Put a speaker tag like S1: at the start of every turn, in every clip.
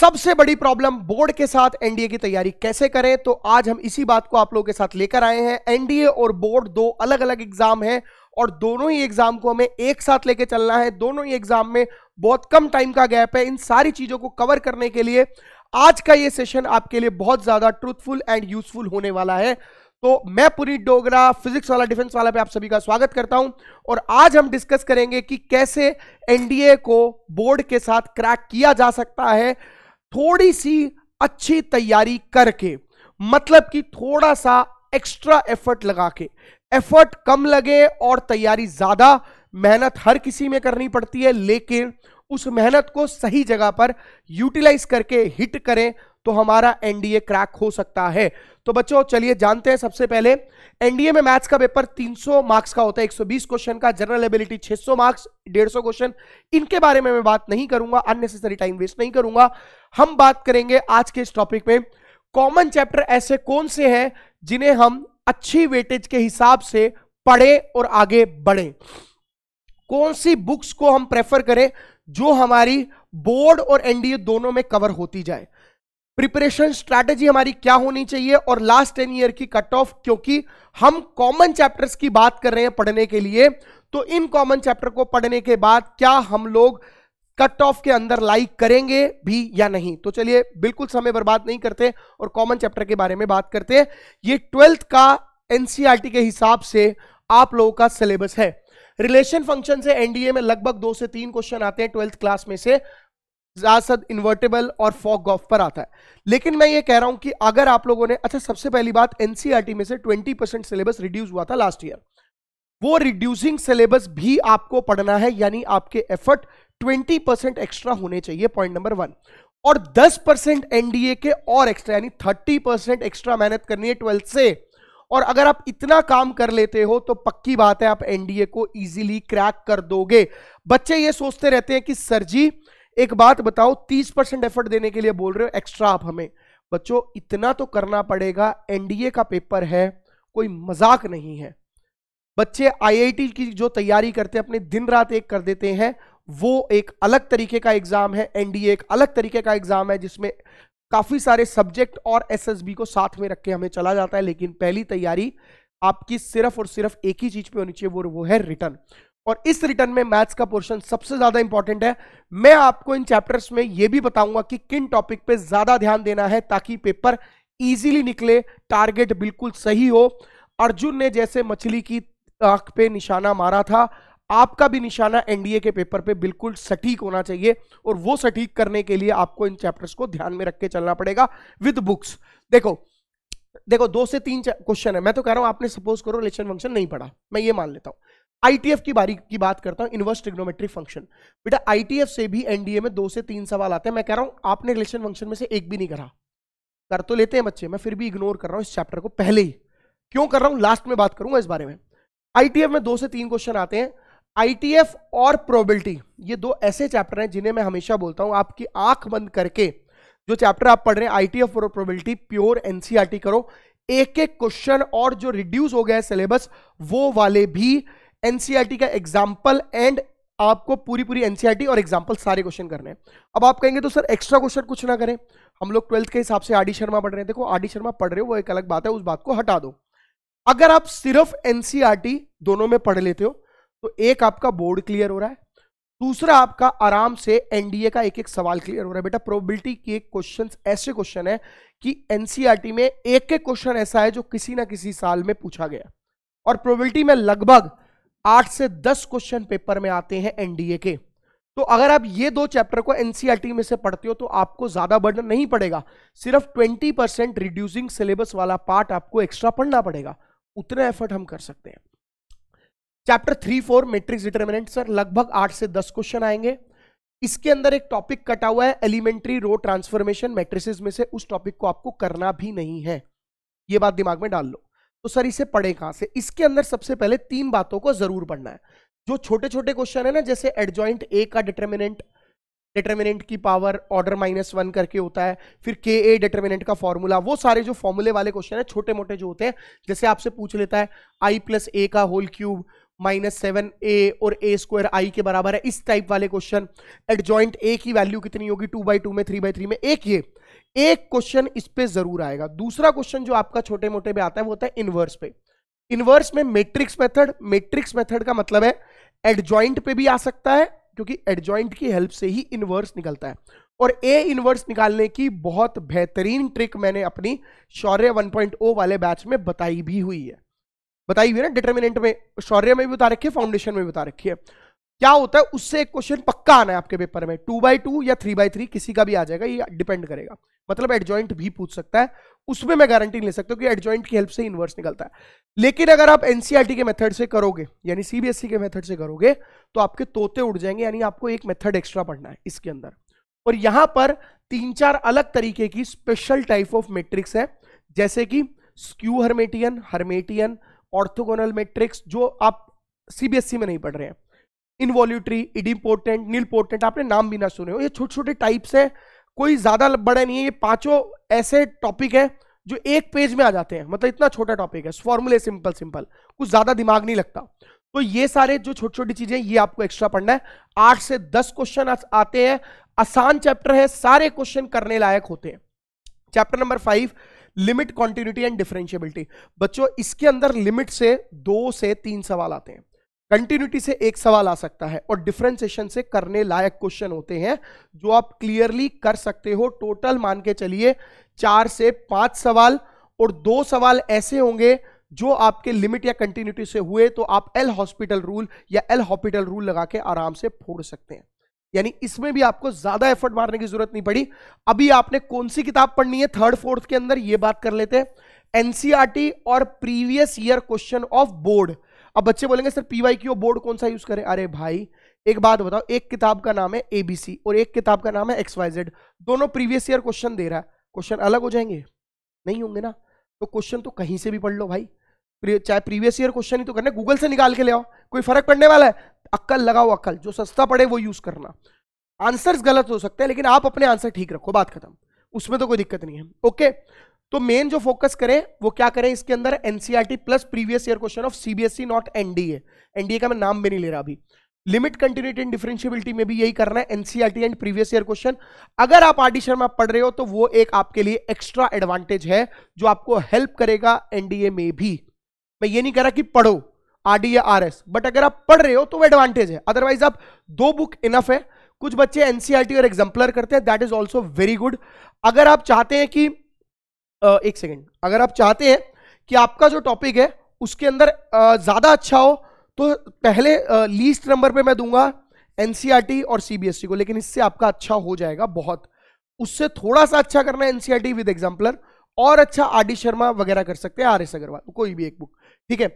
S1: सबसे बड़ी problem board के साथ एनडीए की तैयारी कैसे करें तो आज हम इसी बात को आप लोगों के साथ लेकर आए हैं एनडीए और बोर्ड दो अलग अलग एग्जाम हैं और दोनों ही एग्जाम को हमें एक साथ लेके चलना है दोनों ही एग्जाम में बहुत कम टाइम का गैप है इन सारी चीजों को कवर करने के लिए आज का ये सेशन आपके लिए बहुत ज्यादा ट्रूथफुल एंड यूजफुल होने वाला है तो मैं पुनीत डोगरा फिजिक्स वाला डिफेंस वाला पे आप सभी का स्वागत करता हूं और आज हम डिस्कस करेंगे कि कैसे एनडीए को बोर्ड के साथ क्रैक किया जा सकता है थोड़ी सी अच्छी तैयारी करके मतलब कि थोड़ा सा एक्स्ट्रा एफर्ट लगा के एफर्ट कम लगे और तैयारी ज्यादा मेहनत हर किसी में करनी पड़ती है लेकिन उस मेहनत को सही जगह पर यूटिलाइज करके हिट करें तो हमारा एनडीए क्रैक हो सकता है तो बच्चों चलिए जानते हैं सबसे पहले एनडीए में मैथ्स का पेपर 300 मार्क्स का होता है 120 क्वेश्चन का जनरल एबिलिटी 600 मार्क्स 150 क्वेश्चन इनके बारे में मैं बात नहीं करूंगा अननेसेसरी टाइम वेस्ट नहीं करूंगा हम बात करेंगे आज के इस टॉपिक में कॉमन चैप्टर ऐसे कौन से हैं जिन्हें हम अच्छी वेटेज के हिसाब से पढ़े और आगे बढ़े कौन सी बुक्स को हम प्रेफर करें जो हमारी बोर्ड और एनडीए दोनों में कवर होती जाए प्रिपरेशन स्ट्रैटेजी हमारी क्या होनी चाहिए और लास्ट टेन ईयर की कट ऑफ क्योंकि हम कॉमन चैप्टर्स की बात कर रहे हैं पढ़ने के लिए तो इन कॉमन चैप्टर को पढ़ने के बाद क्या हम लोग कट ऑफ के अंदर लाइक करेंगे भी या नहीं तो चलिए बिल्कुल समय बर्बाद नहीं करते और कॉमन चैप्टर के बारे में बात करते हैं ये ट्वेल्थ का एनसीआरटी e के हिसाब से आप लोगों का सिलेबस है रिलेशन फंक्शन से एनडीए में लगभग दो से तीन क्वेश्चन आते हैं ट्वेल्थ क्लास में से ज्यादातर इन्वर्टेबल और फॉक गॉफ पर आता है लेकिन मैं ये कह रहा हूं कि अगर आप लोगों ने अच्छा सबसे पहली बात एनसीआरटी e में से 20% सिलेबस रिड्यूस हुआ था लास्ट ईयर वो रिड्यूसिंग सिलेबस भी आपको पढ़ना है यानी आपके एफर्ट 20% एक्स्ट्रा होने चाहिए पॉइंट नंबर वन और 10% एनडीए के और एक्स्ट्रा यानी 30% एक्स्ट्रा मेहनत करनी है ट्वेल्थ से और अगर आप इतना काम कर लेते हो तो पक्की बात है आप एनडीए को इजीली क्रैक कर दोगे बच्चे ये सोचते रहते हैं कि सर जी एक बात बताओ तीस परसेंट एफर्ट देने के लिए बोल रहे हो एक्स्ट्रा आप हमें बच्चों इतना तो करना पड़ेगा एनडीए का पेपर है कोई मजाक नहीं है बच्चे आईआईटी की जो तैयारी करते हैं अपने दिन रात एक कर देते हैं वो एक अलग तरीके का एग्जाम है एनडीए एक अलग तरीके का एग्जाम है जिसमें काफी सारे सब्जेक्ट और एसएसबी को साथ में रख के हमें चला जाता है लेकिन पहली तैयारी आपकी सिर्फ और सिर्फ एक ही चीज पे होनी चाहिए वो वो है रिटर्न और इस रिटर्न में मैथ्स का पोर्शन सबसे ज्यादा इंपॉर्टेंट है मैं आपको इन चैप्टर्स में यह भी बताऊंगा कि किन टॉपिक पे ज्यादा ध्यान देना है ताकि पेपर इजीली निकले टारगेट बिल्कुल सही हो अर्जुन ने जैसे मछली की आंख पे निशाना मारा था आपका भी निशाना एनडीए के पेपर पे बिल्कुल सटीक होना चाहिए और वो सटीक करने के लिए आपको इन चैप्टर्स को ध्यान में रख के चलना पड़ेगा विद बुक्स देखो देखो दो से तीन क्वेश्चन है मैं तो कह रहा हूं आपने सपोज करो रिलेशन फंक्शन नहीं पढ़ा मैं ये मान लेता हूं आईटीएफ की बारी की बात करता हूं इनवर्स ट्रिग्नोमेट्री फंक्शन बेटा आईटीएफ से भी एनडीए में दो से तीन सवाल आते हैं मैं कह रहा हूं आपने रिलेशन फंक्शन में से एक भी नहीं करा कर तो लेते हैं बच्चे मैं फिर भी इग्नोर कर रहा हूं इस चैप्टर को पहले ही क्यों कर रहा हूं लास्ट में बात करूंगा इस बारे में आईटीएफ में दो से तीन क्वेश्चन आते हैं आईटीएफ और प्रोबेबिलिटी ये दो ऐसे चैप्टर हैं जिन्हें मैं हमेशा बोलता हूं आपकी आंख बंद करके जो चैप्टर आप पढ़ रहे हैं आईटीएफ और प्रोबेबिलिटी प्योर एनसीईआरटी करो एक एक क्वेश्चन और जो रिड्यूस हो गया है सिलेबस वो वाले भी एनसीईआरटी e का एग्जाम्पल एंड आपको पूरी पूरी एनसीईआरटी और एग्जाम्पल सारे क्वेश्चन करने हैं अब आप कहेंगे तो सर एक्स्ट्रा क्वेश्चन कुछ ना करें हम लोग ट्वेल्थ के हिसाब से आर शर्मा पढ़ रहे हैं देखो आर शर्मा पढ़ रहे हो वो एक अलग बात है उस बात को हटा दो अगर आप सिर्फ एनसीआरटी e दोनों में पढ़ लेते हो तो एक आपका बोर्ड क्लियर हो रहा है दूसरा आपका आराम से एनडीए का एक एक सवाल क्लियर हो रहा है बेटा प्रोबेबिलिटी की क्वेश्चंस ऐसे क्वेश्चन है कि एनसीईआरटी e में एक एक क्वेश्चन ऐसा है जो किसी ना किसी साल में पूछा गया और प्रोबेबिलिटी में लगभग आठ से दस क्वेश्चन पेपर में आते हैं एनडीए के तो अगर आप ये दो चैप्टर को एनसीईआरटी e में से पढ़ते हो तो आपको ज्यादा बर्डन नहीं पड़ेगा सिर्फ ट्वेंटी परसेंट रिड्यूसिंग सिलेबस वाला पार्ट आपको एक्स्ट्रा पढ़ना पड़ेगा उतना एफर्ट हम कर सकते हैं chapter three four matrix determinant sir लगभग आठ से दस क्वेश्चन आएंगे इसके अंदर एक टॉपिक कटा हुआ है एलिमेंट्री रो ट्रांसफॉर्मेशन मैट्रिसेस में से उस टॉपिक को आपको करना भी नहीं है ये बात दिमाग में डाल लो तो सर इसे पढ़े कहां से इसके अंदर सबसे पहले तीन बातों को जरूर पढ़ना है जो छोटे छोटे क्वेश्चन है ना जैसे एडजॉइंट ए का डिटर्मिनेंट डिटर्मिनेंट की पावर ऑर्डर माइनस वन करके होता है फिर के ए डिटर्मिनेंट का फॉर्मूला वो सारे जो फॉर्मूले वाले क्वेश्चन है छोटे मोटे जो होते हैं जैसे आपसे पूछ लेता है आई प्लस ए का whole cube minus seven A और ए स्क्वायर आई के बराबर है इस टाइप वाले क्वेश्चन एट जॉइंट ए की वैल्यू कितनी होगी टू बाई टू में थ्री बाई थ्री में एक ये एक क्वेश्चन इस पे जरूर आएगा दूसरा क्वेश्चन जो आपका छोटे मोटे पे आता है वो होता है इनवर्स पे इनवर्स में मेट्रिक्स मेथड मेट्रिक्स मेथड का मतलब है एडजॉइंट पे भी आ सकता है क्योंकि एडजॉइंट की हेल्प से ही इनवर्स निकलता है और ए इनवर्स निकालने की बहुत बेहतरीन ट्रिक मैंने अपनी शौर्य ओ oh वाले बैच में बताई भी हुई है बताई हुई ना डिटर्मिनेंट में शौर्य में भी बता रखी है फाउंडेशन में बता रखी है क्या होता है उससे एक क्वेश्चन पक्का आना है आपके पेपर में टू बाई टू या थ्री बाई थ्री किसी का भी आ जाएगा ये डिपेंड करेगा मतलब एडजॉइंट भी पूछ सकता है उसमें मैं गारंटी ले सकता हूँ कि एडजॉइंट की हेल्प से इन्वर्स निकलता है लेकिन अगर आप एनसीआरटी e के मेथड से करोगे यानी सीबीएसई e के मेथड से करोगे तो आपके तोते उड़ जाएंगे यानी आपको एक मेथड एक्स्ट्रा पढ़ना है इसके अंदर और यहां पर तीन चार अलग तरीके की स्पेशल टाइप ऑफ मेट्रिक्स है जैसे कि skew Hermitian Hermitian orthogonal matrix जो आप सीबीएसई e में नहीं पढ़ रहे हैं इनवॉल्यूटरी इडिपोर्टेंट नीलपोर्टेंट आपने नाम भी ना सुने हो ये छोटे छोटे टाइप्स है कोई ज़्यादा बड़े नहीं है ये पांचों ऐसे टॉपिक है जो एक पेज में आ जाते हैं मतलब इतना छोटा टॉपिक है फॉर्मूले सिंपल सिंपल कुछ ज़्यादा दिमाग नहीं लगता तो ये सारे जो छोटी छोटी चीज़ें ये आपको एक्स्ट्रा पढ़ना है आठ से दस क्वेश्चन आते हैं आसान चैप्टर है सारे क्वेश्चन करने लायक होते हैं chapter number five limit continuity and differentiability बच्चों इसके अंदर लिमिट से दो से तीन सवाल आते हैं कंटिन्यूटी से एक सवाल आ सकता है और डिफ्रेंसिएशन से करने लायक क्वेश्चन होते हैं जो आप क्लियरली कर सकते हो टोटल मान के चलिए चार से पांच सवाल और दो सवाल ऐसे होंगे जो आपके लिमिट या कंटिन्यूटी से हुए तो आप एल हॉस्पिटल रूल या एल हॉस्पिटल रूल लगा के आराम से फोड़ सकते हैं यानी इसमें भी आपको ज्यादा एफर्ट मारने की जरूरत नहीं पड़ी अभी आपने कौन सी किताब पढ़नी है थर्ड फोर्थ के अंदर ये बात कर लेते हैं एनसीआरटी e और previous year question of board अब बच्चे बोलेंगे सर पीवाई क्यू बोर्ड कौन सा यूज करें अरे भाई एक बात बताओ एक किताब का नाम है एबीसी और एक किताब का नाम है एक्सवाइजेड दोनों प्रीवियस ईयर क्वेश्चन दे रहा है क्वेश्चन अलग हो जाएंगे नहीं होंगे ना तो क्वेश्चन तो कहीं से भी पढ़ लो भाई चाहे प्रीवियस ईयर क्वेश्चन ही तो करना गूगल से निकाल के ले आओ कोई फर्क पड़ने वाला है अक्कल लगाओ अक्कल जो सस्ता पड़े वो यूज करना आंसर्स गलत हो सकते हैं लेकिन आप अपने आंसर ठीक रखो बात खत्म उसमें तो कोई दिक्कत नहीं है ओके तो मेन जो फोकस करें वो क्या करें इसके अंदर NCERT plus previous year question of CBSE not NDA NDA का मैं नाम भी नहीं ले रहा अभी लिमिट कंटिन्यूटी एंड डिफरेंशियबिलिटी में भी यही करना है NCERT and previous year question अगर आप आर डी शर्मा पढ़ रहे हो तो वो एक आपके लिए एक्स्ट्रा एडवांटेज है जो आपको हेल्प करेगा एनडीए में भी मैं ये नहीं कह रहा कि पढ़ो आरडी या आरएस बट अगर आप पढ़ रहे हो तो वो एडवांटेज है अदरवाइज आप दो बुक इनफ है कुछ बच्चे एनसीआरटी e और एग्जाम्पलर करते हैं that is also very good अगर आप चाहते हैं कि एक सेकेंड अगर आप चाहते हैं कि आपका जो टॉपिक है उसके अंदर ज़्यादा अच्छा हो तो पहले लीस्ट नंबर पे मैं दूंगा एनसीआरटी e और सीबीएसई e को लेकिन इससे आपका अच्छा हो जाएगा बहुत उससे थोड़ा सा अच्छा करना है एनसीआरटी विद एग्जाम्पलर और अच्छा आर शर्मा वगैरह कर सकते हैं आर एस अग्रवाल कोई भी एक बुक ठीक है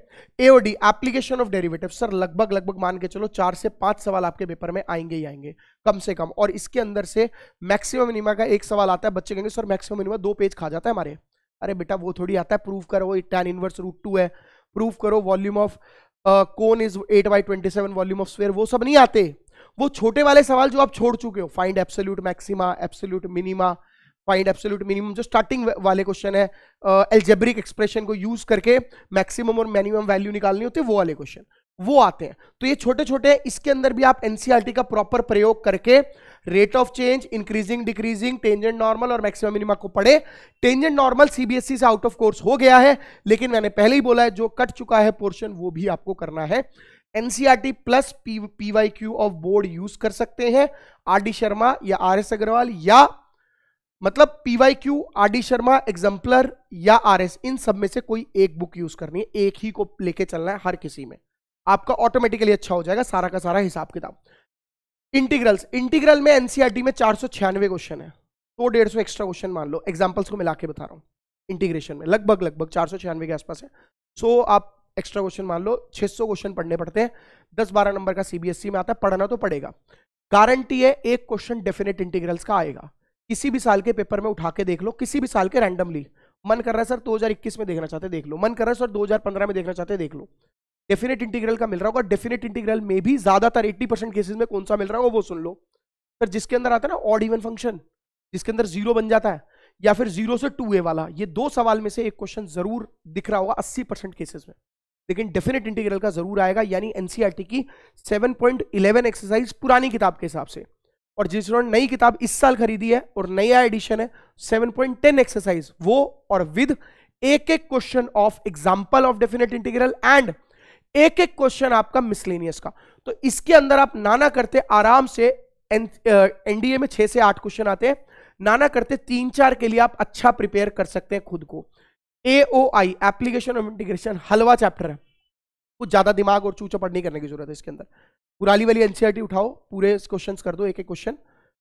S1: AOD application of derivative sir लगभग लगभग मान के चलो चार से पांच सवाल आपके पेपर में आएंगे ही आएंगे कम से कम और इसके अंदर से मैक्सिमम मिनिमा का एक सवाल आता है बच्चे कहेंगे सर मैक्सिमम मिनिमा दो पेज खा जाता है हमारे अरे बेटा वो थोड़ी आता है प्रूफ करो टैन इनवर्स रूट टू है प्रूफ करो volume of cone is eight by twenty seven volume of sphere वो सब नहीं आते वो छोटे वाले सवाल जो आप छोड़ चुके हो find absolute maxima absolute minima find absolute minimum जो स्टार्टिंग वाले क्वेश्चन है एल्जेब्रिक uh, एक्सप्रेशन को यूज करके मैक्सिमम और मिनिमम वैल्यू निकालनी होती है वो वाले क्वेश्चन वो आते हैं तो ये छोटे छोटे इसके अंदर भी आप एनसीआरटी e का प्रॉपर प्रयोग करके rate of change increasing decreasing tangent normal और मैक्सिमम मिनिमम को पढ़े टेंजेंट नॉर्मल सीबीएसई से आउट ऑफ कोर्स हो गया है लेकिन मैंने पहले ही बोला है जो कट चुका है पोर्शन वो भी आपको करना है NCERT plus PYQ of board use कर सकते हैं आर डी शर्मा या आर एस अग्रवाल या मतलब PYQ R D Sharma exemplar या आर एस इन सब में से कोई एक बुक यूज करनी है एक ही को लेके चलना है हर किसी में आपका ऑटोमेटिकली अच्छा हो जाएगा सारा का सारा हिसाब किताब इंटीग्रल्स इंटीग्रल में एनसीईआरटी e में चार सौ छियानवे क्वेश्चन है दो डेढ़ सौ एक्स्ट्रा क्वेश्चन मान लो एग्जाम्पल्स को मिला के बता रहा हूँ इंटीग्रेशन में लगभग लगभग चार सौ छियानवे के आसपास है सो so, आप एक्स्ट्रा क्वेश्चन मान लो 600 क्वेश्चन पढ़ने पड़ते हैं दस बारह नंबर का सीबीएसई e में आता है पढ़ना तो पड़ेगा गारंटी है एक क्वेश्चन डेफिनेट इंटीग्रल्स का आएगा किसी भी साल के पेपर में उठा के देख लो किसी भी साल के रैंडमली मन कर रहा है सर 2021 में देखना चाहते देख लो मन कर रहा है सर 2015 में देखना चाहते देख लो डेफिनेट इंटीग्रल का मिल रहा होगा डेफिनेट इंटीग्रल में भी ज्यादातर 80 परसेंट केसेज में कौन सा मिल रहा होगा वो सुन लो सर जिसके अंदर आता है ना ऑड इवन फंक्शन जिसके अंदर जीरो बन जाता है या फिर जीरो से टू ए वाला ये दो सवाल में से एक क्वेश्चन जरूर दिख रहा होगा अस्सी परसेंट केसेज में लेकिन डेफिनेट इंटीग्रल का जरूर आएगा यानी एनसीआरटी e की इलेवन एक्सरसाइज पुरानी किताब के हिसाब से और जिस जिन्होंने नई किताब इस साल खरीदी है और नया एडिशन है 7.10 एक्सरसाइज वो और विद एक एक question of example of definite integral and एक एक क्वेश्चन आपका मिसलेनियस का तो इसके अंदर आप नाना करते आराम से एनडीए में छह से आठ क्वेश्चन आते हैं नाना करते तीन चार के लिए आप अच्छा प्रिपेयर कर सकते हैं खुद को एओआई एप्लीकेशन ऑफ इंटीग्रेशन हलवा चैप्टर है कुछ ज्यादा दिमाग और चूचा पढ़ नहीं करने की जरूरत है इसके अंदर पुराली वाली एनसीआरटी e उठाओ पूरे क्वेश्चन कर दो एक एक क्वेश्चन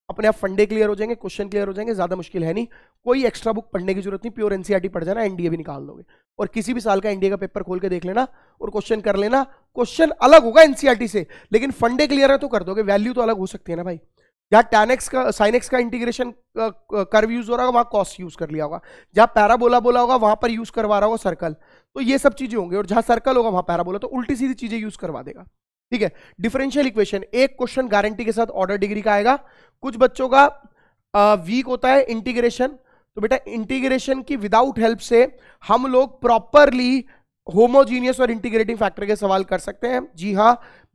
S1: अपने आप फंडे क्लियर हो जाएंगे क्वेश्चन क्लियर हो जाएंगे ज्यादा मुश्किल है नहीं कोई एक्स्ट्रा बुक पढ़ने की जरूरत नहीं प्योर एनसीआरटी e पढ़ जाना एनडीए भी निकाल दोगे और किसी भी साल का एनडीए का पेपर खोल के देख लेना और क्वेश्चन कर लेना क्वेश्चन अलग होगा एनसीआरटी e से लेकिन फंडे क्लियर है तो कर दोगे वैल्यू तो अलग हो सकती है ना भाई जहाँ टेनेक्स का साइनेक्स का इंटीग्रेशन कर्व यूज हो रहा होगा वहाँ कॉस्ट यूज कर लिया होगा जहाँ पैराबोला बोला होगा वहाँ पर यूज करवा रहा होगा सर्कल तो ये सब चीजें होंगी और जहाँ सर्कल होगा वहाँ पैराबोला तो उल्टी सीधी चीजें यूज करवा देगा ठीक है डिफरेंशियल इक्वेशन एक क्वेश्चन गारंटी के साथ ऑर्डर डिग्री का आएगा कुछ बच्चों का वीक होता है इंटीग्रेशन तो बेटा इंटीग्रेशन की विदाउट हेल्प से हम लोग प्रॉपरली होमोजीनियस और इंटीग्रेटिंग फैक्टर के सवाल कर सकते हैं जी हाँ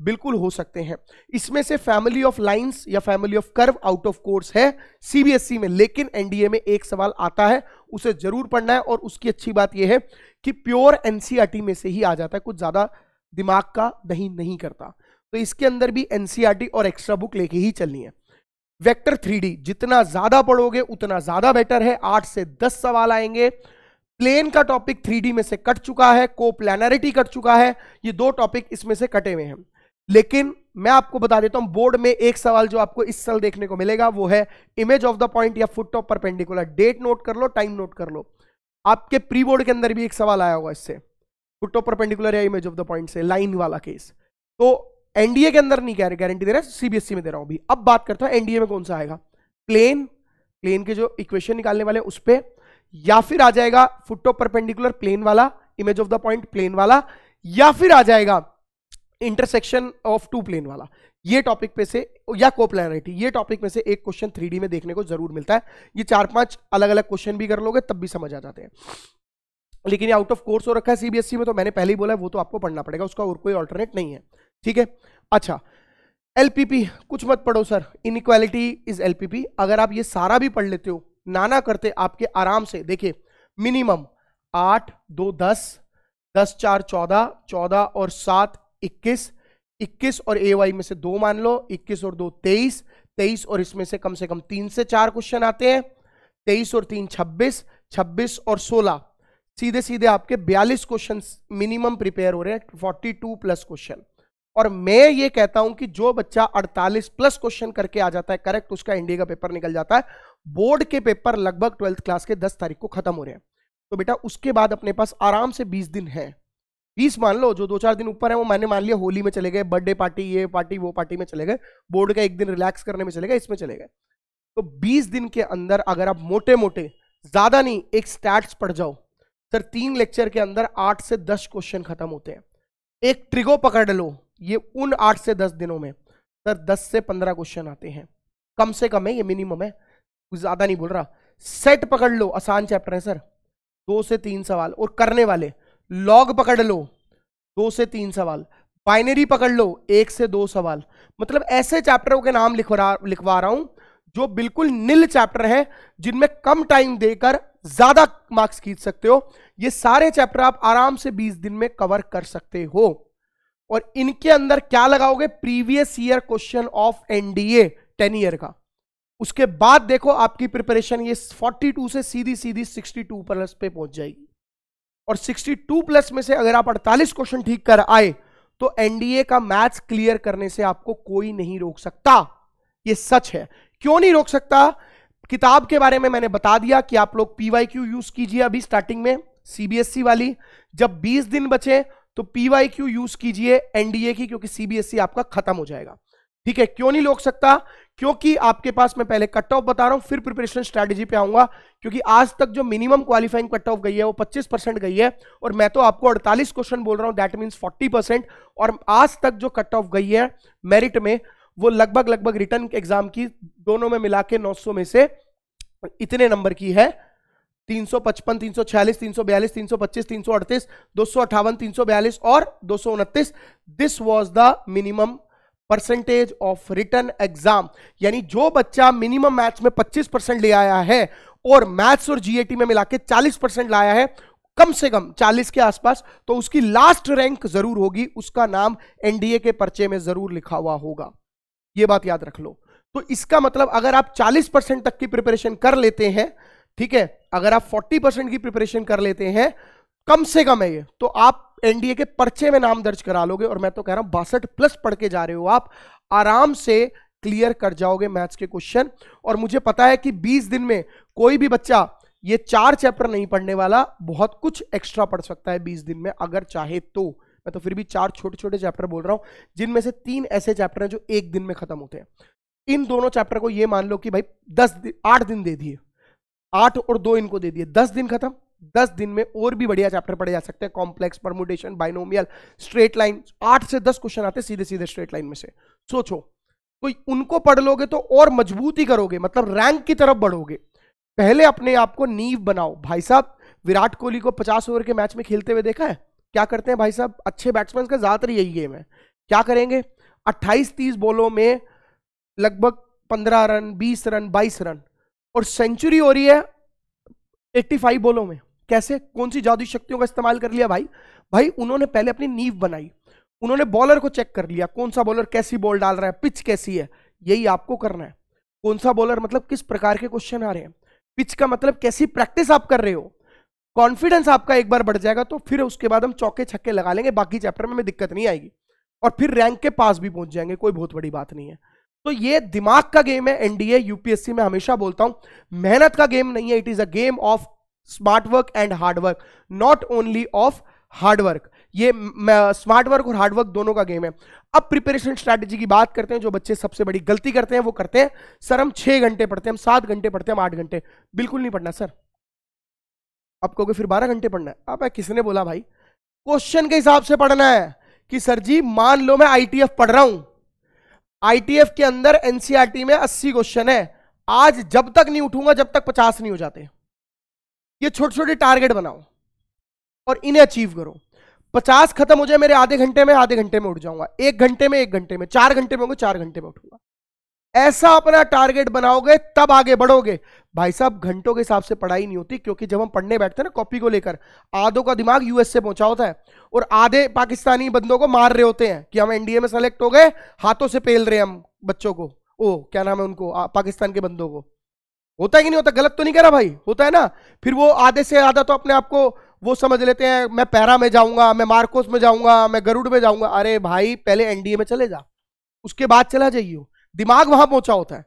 S1: बिल्कुल हो सकते हैं इसमें से फैमिली ऑफ लाइंस या family of curve out of course है सीबीएसई e में लेकिन एनडीए में एक सवाल आता है उसे जरूर पढ़ना है और उसकी अच्छी बात यह है कि प्योर एनसीआरटी e में से ही आ जाता है कुछ ज्यादा दिमाग का दही नहीं करता तो इसके अंदर भी एनसीईआरटी e और एक्स्ट्रा बुक लेके ही चलनी है वेक्टर थ्री जितना ज्यादा पढ़ोगे उतना ज्यादा बेटर है आठ से दस सवाल आएंगे प्लेन का टॉपिक थ्री में से कट चुका है को प्लानरिटी कट चुका है ये दो टॉपिक इसमें से कटे हुए हैं लेकिन मैं आपको बता देता हूं बोर्ड में एक सवाल जो आपको इस साल देखने को मिलेगा वो है इमेज ऑफ द पॉइंट या foot of perpendicular that note कर लो टाइम नोट कर लो आपके प्री बोर्ड के अंदर भी एक सवाल आया होगा इससे कुट्टो परपेंडिकुलर या इमेज ऑफ द पॉइंट से लाइन वाला केस तो एनडीए के अंदर नहीं कह रहे गारंटी दे रहा है सीबीएसई e में दे रहा हूं अभी अब बात करता हूं एनडीए में कौन सा आएगा प्लेन प्लेन के जो इक्वेशन निकालने वाले उस पर या फिर आ जाएगा फुट फुट्टो परपेंडिकुलर प्लेन वाला image of the point plane वाला या फिर आ जाएगा इंटरसेक्शन ऑफ टू प्लेन वाला ये टॉपिक पे से या कोप्लैनरिटी ये टॉपिक में से एक क्वेश्चन थ्री में देखने को जरूर मिलता है ये चार पांच अलग अलग क्वेश्चन भी कर लोगे तब भी समझ आ जाते हैं लेकिन ये आउट ऑफ कोर्स हो रखा है सीबीएसई e में तो मैंने पहले ही बोला है वो तो आपको पढ़ना पड़ेगा उसका और कोई ऑल्टरनेट नहीं है ठीक है अच्छा एलपीपी कुछ मत पढ़ो सर इनक्वालिटी इज एलपीपी अगर आप ये सारा भी पढ़ लेते हो नाना करते आपके आराम से देखिए मिनिमम आठ दो दस दस चार चौदह चौदह और सात इक्कीस इक्कीस और ए वाई में से दो मान लो इक्कीस और दो तेईस तेईस और इसमें से कम से कम तीन से चार क्वेश्चन आते हैं तेईस और तीन छब्बीस छब्बीस और सोलह सीधे सीधे आपके 42 क्वेश्चन मिनिमम प्रिपेयर हो रहे हैं 42 प्लस क्वेश्चन और मैं ये कहता हूं कि जो बच्चा 48 प्लस क्वेश्चन करके आ जाता है करेक्ट उसका एनडीए का पेपर निकल जाता है बोर्ड के पेपर लगभग ट्वेल्थ क्लास के 10 तारीख को खत्म हो रहे हैं तो बेटा उसके बाद अपने पास आराम से 20 दिन है 20 मान लो जो दो चार दिन ऊपर है वो मैंने मान लिया होली में चले गए बर्थडे पार्टी ये पार्टी वो पार्टी में चले गए बोर्ड का एक दिन रिलैक्स करने में चले गए इसमें चले गए तो बीस दिन के अंदर अगर आप मोटे मोटे ज्यादा नहीं एक स्टैट्स पढ़ जाओ सर तीन लेक्चर के अंदर आठ से दस क्वेश्चन खत्म होते हैं एक ट्रिगो पकड़ लो ये उन आठ से दस दिनों में सर दस से पंद्रह क्वेश्चन आते हैं कम से कम है ये मिनिमम है कुछ ज़्यादा नहीं बोल रहा सेट पकड़ लो आसान चैप्टर है सर दो से तीन सवाल और करने वाले लॉग पकड़ लो दो से तीन सवाल बाइनरी पकड़ लो एक से दो सवाल मतलब ऐसे चैप्टरों के नाम लिखवा लिखवा रहा हूं जो बिल्कुल नील चैप्टर हैं जिनमें कम टाइम देकर ज्यादा मार्क्स खींच सकते हो ये सारे चैप्टर आप आराम से 20 दिन में कवर कर सकते हो और इनके अंदर क्या लगाओगे previous year question of NDA ten year का उसके बाद देखो आपकी प्रिपरेशन ये 42 से सीधी सीधी 62 प्लस पे पहुंच जाएगी और 62 प्लस में से अगर आप 48 क्वेश्चन ठीक कर आए तो एनडीए का मैथ्स क्लियर करने से आपको कोई नहीं रोक सकता ये सच है क्यों नहीं रोक सकता किताब के बारे में मैंने बता दिया कि आप लोग पीवाईक्यू यूज कीजिए अभी स्टार्टिंग में सीबीएसई e वाली जब 20 दिन बचे तो पीवाईक्यू यूज कीजिए एनडीए की क्योंकि सीबीएसई e आपका खत्म हो जाएगा ठीक है क्यों नहीं रोक सकता क्योंकि आपके पास मैं पहले कट ऑफ बता रहा हूं फिर प्रिपरेशन स्ट्रेटेजी पे आऊंगा क्योंकि आज तक जो मिनिमम क्वालिफाइंग कट ऑफ गई है वो 25 परसेंट गई है और मैं तो आपको 48 क्वेश्चन बोल रहा हूं दैट मीन्स 40 परसेंट और आज तक जो कट ऑफ गई है मेरिट में वो लगभग लगभग रिटर्न एग्जाम की दोनों में मिला के नौ में से इतने नंबर की है तीन सौ पचपन तीन सौ छियालीस तीन सौ बयालीस तीन सौ पच्चीस तीन सौ अड़तीस दो सौ अट्ठावन तीन सौ बयालीस और दो सौ उनतीस this was the minimum percentage of written exam यानी जो बच्चा मिनिमम मैथ्स में 25 परसेंट ले आया है और मैथ्स और जीएटी में मिला के चालीस परसेंट लाया है कम से कम 40 के आसपास तो उसकी लास्ट रैंक जरूर होगी उसका नाम एनडीए के पर्चे में जरूर लिखा हुआ होगा ये बात याद रख लो तो इसका मतलब अगर आप 40 परसेंट तक की प्रिपरेशन कर लेते हैं ठीक है अगर आप 40 परसेंट की प्रिपरेशन कर लेते हैं कम से कम है ये तो आप एनडीए के पर्चे में नाम दर्ज करा लोगे और मैं तो कह रहा हूं बासठ प्लस पढ़ के जा रहे हो आप आराम से क्लियर कर जाओगे मैथ्स के क्वेश्चन और मुझे पता है कि 20 दिन में कोई भी बच्चा ये चार चैप्टर नहीं पढ़ने वाला बहुत कुछ एक्स्ट्रा पढ़ सकता है 20 दिन में अगर चाहे तो मैं तो फिर भी चार छोटे छोटे चैप्टर बोल रहा हूँ जिनमें से तीन ऐसे चैप्टर हैं जो एक दिन में खत्म होते हैं इन दोनों चैप्टर को ये मान लो कि भाई दस आठ दिन दे दिए आठ और दो इनको दे दिए दस दिन खत्म दस दिन में और भी बढ़िया चैप्टर पढ़े जा सकते हैं complex permutation binomial straight line आठ से दस क्वेश्चन आते सीधे सीधे स्ट्रेट लाइन में से सोचो तो उनको पढ़ लोगे तो और मजबूती करोगे मतलब रैंक की तरफ बढ़ोगे पहले अपने आप को नींव बनाओ भाई साहब विराट कोहली को पचास ओवर के मैच में खेलते हुए देखा है क्या करते हैं भाई साहब अच्छे बैट्समैन का ज़्यादातर यही गेम है क्या करेंगे 28-30 बॉलों में लगभग 15 रन 20 रन 22 रन और सेंचुरी हो रही है 85 बॉलों में कैसे कौन सी जादू शक्तियों का इस्तेमाल कर लिया भाई भाई उन्होंने पहले अपनी नींव बनाई उन्होंने बॉलर को चेक कर लिया कौन सा बॉलर कैसी बॉल डाल रहा है पिच कैसी है यही आपको करना है कौन सा बॉलर मतलब किस प्रकार के क्वेश्चन आ रहे हैं पिच का मतलब कैसी प्रैक्टिस आप कर रहे हो कॉन्फिडेंस आपका एक बार बढ़ जाएगा तो फिर उसके बाद हम चौके छक्के लगा लेंगे बाकी चैप्टर में हमें दिक्कत नहीं आएगी और फिर रैंक के पास भी पहुंच जाएंगे कोई बहुत बड़ी बात नहीं है तो ये दिमाग का गेम है एनडीए यूपीएससी में हमेशा बोलता हूं मेहनत का गेम नहीं है it is a game of smart work and hard work not only of hard work ये स्मार्ट वर्क और हार्ड वर्क दोनों का गेम है अब प्रिपरेशन स्ट्रैटेजी की बात करते हैं जो बच्चे सबसे बड़ी गलती करते हैं वो करते हैं सर हम छह घंटे पढ़ते हैं हम सात घंटे पढ़ते हैं हम आठ घंटे बिल्कुल नहीं पढ़ना सर आप कहोगे फिर बारह घंटे पढ़ना है अब किसने बोला भाई क्वेश्चन के हिसाब से पढ़ना है कि सर जी मान लो मैं आईटीएफ पढ़ रहा हूं आईटीएफ के अंदर एनसीआरटी e में 80 क्वेश्चन है आज जब तक नहीं उठूंगा जब तक 50 नहीं हो जाते ये छोटे छोटे टारगेट बनाओ और इन्हें अचीव करो 50 खत्म हो जाए मेरे आधे घंटे में आधे घंटे में उठ जाऊंगा एक घंटे में एक घंटे में चार घंटे में होंगे चार घंटे में उठूंगा ऐसा अपना टारगेट बनाओगे तब आगे बढ़ोगे भाई साहब घंटों के हिसाब से पढ़ाई नहीं होती क्योंकि जब हम पढ़ने बैठते हैं ना कॉपी को लेकर आधों का दिमाग यूएस से पहुंचा होता है और आधे पाकिस्तानी बंदों को मार रहे होते हैं कि हम एनडीए में सेलेक्ट हो गए हाथों से पेल रहे हम बच्चों को ओ क्या नाम है उनको आ, पाकिस्तान के बंदों को होता है कि नहीं होता गलत तो नहीं कह रहा भाई होता है ना फिर वो आधे से आधा तो अपने आप को वो समझ लेते हैं मैं पैरा में जाऊंगा मैं मार्कोस में जाऊंगा मैं गरुड़ में जाऊंगा अरे भाई पहले एनडीए में चले जा उसके बाद चला जाइयो दिमाग वहां पहुंचा होता है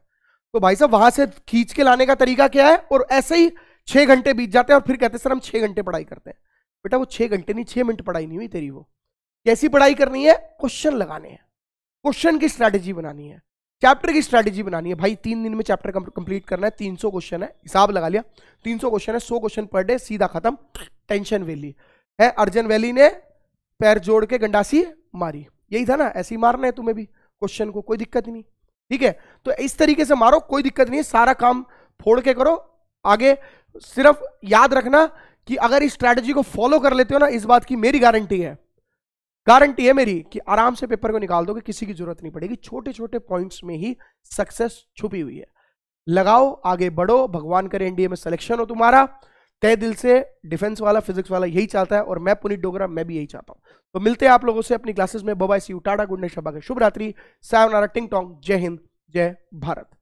S1: तो भाई साहब वहां से खींच के लाने का तरीका क्या है और ऐसे ही छह घंटे बीत जाते हैं और फिर कहते हैं सर हम छह घंटे पढ़ाई करते हैं बेटा वो छह घंटे नहीं छह मिनट पढ़ाई नहीं हुई तेरी वो कैसी पढ़ाई करनी है क्वेश्चन लगाने हैं क्वेश्चन की स्ट्रैटेजी बनानी है चैप्टर की स्ट्रैटेजी बनानी है भाई तीन दिन में चैप्टर कंप्लीट करना है तीन सौ क्वेश्चन है हिसाब लगा लिया तीन सौ क्वेश्चन है सौ क्वेश्चन पर डे सीधा खत्म टेंशन वैली है अर्जन वैली ने पैर जोड़ के गंडासी मारी यही था ना ऐसी मारना है तुम्हें भी क्वेश्चन को कोई दिक्कत ही नहीं ठीक है तो इस तरीके से मारो कोई दिक्कत नहीं है सारा काम फोड़ के करो आगे सिर्फ याद रखना कि अगर इस स्ट्रैटेजी को फॉलो कर लेते हो ना इस बात की मेरी गारंटी है गारंटी है मेरी कि आराम से पेपर को निकाल दोगे कि किसी की जरूरत नहीं पड़ेगी छोटे छोटे पॉइंट्स में ही सक्सेस छुपी हुई है लगाओ आगे बढ़ो भगवान करे एनडीए में सिलेक्शन हो तुम्हारा तय दिल से डिफेंस वाला फिजिक्स वाला यही चाहता है और मैं पुनीत डोगरा मैं भी यही चाहता हूँ तो मिलते हैं आप लोगों से अपनी क्लासेस में बबाई सी टाटा गुंडे शबा के शुभ रात्रि सायोनारा टिंग टोंग जय हिंद जय भारत